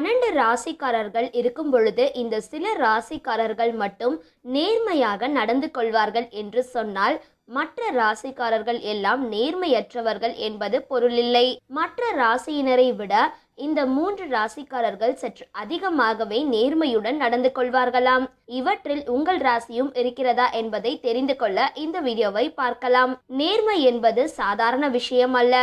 பன்னெண்டு ராசிக்காரர்கள் இருக்கும் பொழுது இந்த சில ராசிக்காரர்கள் மட்டும் நேர்மையாக நடந்து கொள்வார்கள் என்று சொன்னால் மற்ற ராசிக்காரர்கள் எல்லாம் நேர்மையற்றவர்கள் என்பது பொருளில்லை மற்ற ராசியினரை விட இந்த மூன்று ராசிக்காரர்கள் சற்று அதிகமாகவே நேர்மையுடன் நடந்து கொள்வார்களாம் இவற்றில் உங்கள் ராசியும் இருக்கிறதா என்பதை தெரிந்து கொள்ள இந்த வீடியோவை பார்க்கலாம் நேர்மை என்பது சாதாரண விஷயம் அல்ல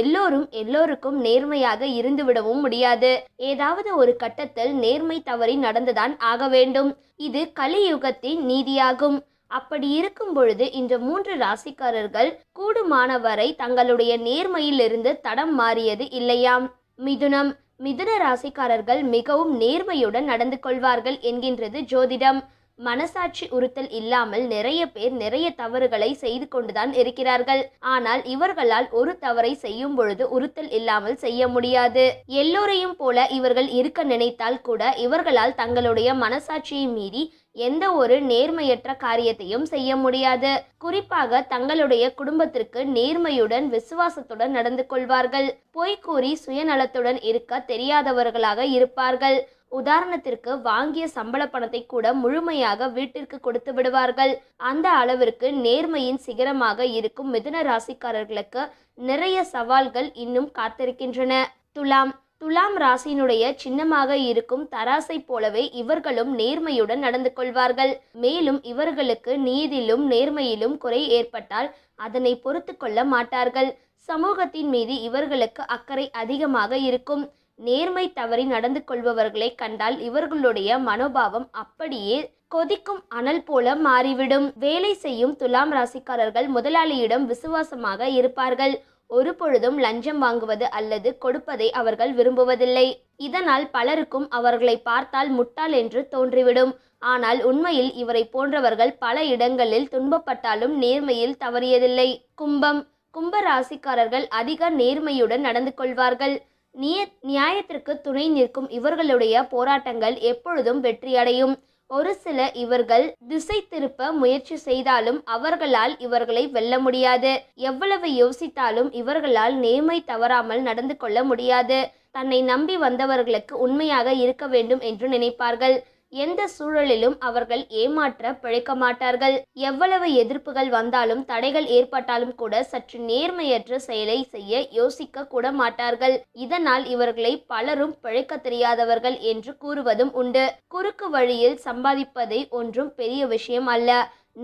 எல்லோரும் எல்லோருக்கும் நேர்மையாக இருந்துவிடவும் முடியாது ஏதாவது ஒரு கட்டத்தில் நேர்மை தவறி நடந்துதான் ஆக வேண்டும் இது கலியுகத்தின் நீதியாகும் அப்படி இருக்கும் பொழுது இந்த மூன்று ராசிக்காரர்கள் கூடுமானவரை தங்களுடைய நேர்மையிலிருந்து தடம் மாறியது இல்லையாம் மிதுனம் மிதுன ராசிக்காரர்கள் மிகவும் நேர்மையுடன் நடந்து கொள்வார்கள் என்கின்றது ஜோதிடம் மனசாட்சி உறுத்தல் இல்லாமல் நிறைய பேர் நிறைய தவறுகளை செய்து கொண்டுதான் இருக்கிறார்கள் ஆனால் இவர்களால் ஒரு தவறை செய்யும் பொழுது உறுத்தல் இல்லாமல் செய்ய முடியாது எல்லோரையும் போல இவர்கள் இருக்க நினைத்தால் கூட இவர்களால் தங்களுடைய மனசாட்சியை மீறி எந்த ஒரு நேர்மையற்ற காரியத்தையும் செய்ய முடியாது குறிப்பாக தங்களுடைய குடும்பத்திற்கு நேர்மையுடன் விசுவாசத்துடன் நடந்து கொள்வார்கள் பொய்கூறி சுயநலத்துடன் இருக்க தெரியாதவர்களாக இருப்பார்கள் உதாரணத்திற்கு வாங்கிய சம்பள பணத்தை கூட முழுமையாக வீட்டிற்கு கொடுத்து விடுவார்கள் அந்த அளவிற்கு நேர்மையின் சிகரமாக இருக்கும் மிதுன ராசிக்காரர்களுக்கு நிறைய சவால்கள் இன்னும் காத்திருக்கின்றன துலாம் துலாம் ராசியினுடைய சின்னமாக இருக்கும் தராசை போலவே இவர்களும் நேர்மையுடன் நடந்து கொள்வார்கள் மேலும் இவர்களுக்கு நீதிலும் நேர்மையிலும் குறை ஏற்பட்டால் அதனை பொறுத்து கொள்ள மாட்டார்கள் சமூகத்தின் மீது இவர்களுக்கு அக்கறை அதிகமாக இருக்கும் நேர்மை தவறி நடந்து கொள்பவர்களை கண்டால் இவர்களுடைய மனோபாவம் அப்படியே கொதிக்கும் அனல் போல மாறிவிடும் வேலை செய்யும் துலாம் ராசிக்காரர்கள் முதலாளியிடம் விசுவாசமாக இருப்பார்கள் ஒரு பொழுதும் லஞ்சம் வாங்குவது அல்லது கொடுப்பதை அவர்கள் விரும்புவதில்லை இதனால் பலருக்கும் அவர்களை பார்த்தால் முட்டாள் என்று தோன்றிவிடும் ஆனால் உண்மையில் இவரை போன்றவர்கள் பல இடங்களில் துன்பப்பட்டாலும் நேர்மையில் தவறியதில்லை கும்பம் கும்ப ராசிக்காரர்கள் அதிக நேர்மையுடன் நடந்து கொள்வார்கள் நிய நியாயத்திற்கு துணை நிற்கும் இவர்களுடைய போராட்டங்கள் எப்பொழுதும் வெற்றியடையும் ஒரு சில இவர்கள் திசை திருப்ப முயற்சி செய்தாலும் அவர்களால் இவர்களை வெல்ல முடியாது எவ்வளவு யோசித்தாலும் இவர்களால் நேர்மை தவறாமல் நடந்து கொள்ள முடியாது தன்னை நம்பி வந்தவர்களுக்கு உண்மையாக இருக்க வேண்டும் என்று நினைப்பார்கள் எந்த சூழலிலும் அவர்கள் ஏமாற்ற பிழைக்க மாட்டார்கள் எவ்வளவு எதிர்ப்புகள் வந்தாலும் தடைகள் ஏற்பட்டாலும் கூட சற்று நேர்மையற்ற செயலை செய்ய யோசிக்க கூட மாட்டார்கள் இதனால் இவர்களை பலரும் பிழைக்க தெரியாதவர்கள் என்று கூறுவதும் உண்டு குறுக்கு வழியில் சம்பாதிப்பதை ஒன்றும் பெரிய விஷயம் அல்ல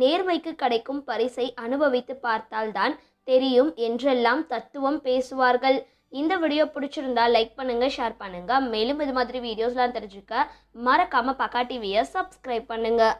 நேர்மைக்கு கிடைக்கும் பரிசை அனுபவித்து பார்த்தால்தான் தெரியும் என்றெல்லாம் தத்துவம் பேசுவார்கள் இந்த வீடியோ பிடிச்சிருந்தா லைக் பண்ணுங்கள் ஷேர் பண்ணுங்கள் மேலும் இது மாதிரி வீடியோஸ்லாம் தெரிஞ்சுக்க மறக்காமல் பக்கா டிவியை சப்ஸ்கிரைப் பண்ணுங்கள்